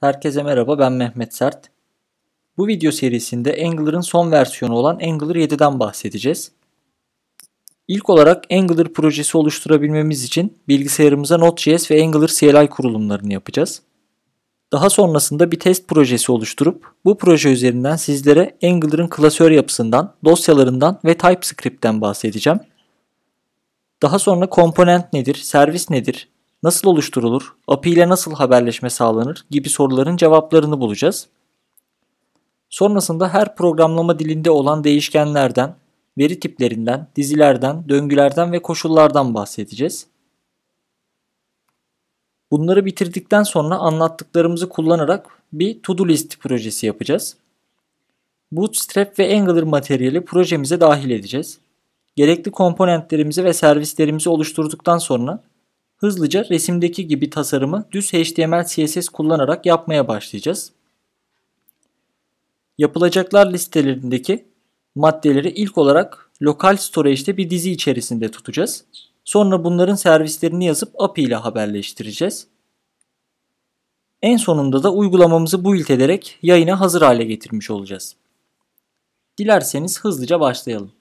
Herkese merhaba ben Mehmet Sert. Bu video serisinde Angular'ın son versiyonu olan Angular 7'den bahsedeceğiz. İlk olarak Angular projesi oluşturabilmemiz için bilgisayarımıza Node.js ve Angular CLI kurulumlarını yapacağız. Daha sonrasında bir test projesi oluşturup bu proje üzerinden sizlere Angular'ın klasör yapısından, dosyalarından ve TypeScript'ten bahsedeceğim. Daha sonra komponent nedir, servis nedir, nasıl oluşturulur, API ile nasıl haberleşme sağlanır gibi soruların cevaplarını bulacağız. Sonrasında her programlama dilinde olan değişkenlerden, veri tiplerinden, dizilerden, döngülerden ve koşullardan bahsedeceğiz. Bunları bitirdikten sonra anlattıklarımızı kullanarak bir to-do list projesi yapacağız. Bootstrap ve Angular materyali projemize dahil edeceğiz. Gerekli komponentlerimizi ve servislerimizi oluşturduktan sonra Hızlıca resimdeki gibi tasarımı düz HTML CSS kullanarak yapmaya başlayacağız. Yapılacaklar listelerindeki maddeleri ilk olarak lokal storage'de bir dizi içerisinde tutacağız. Sonra bunların servislerini yazıp API ile haberleştireceğiz. En sonunda da uygulamamızı build ederek yayına hazır hale getirmiş olacağız. Dilerseniz hızlıca başlayalım.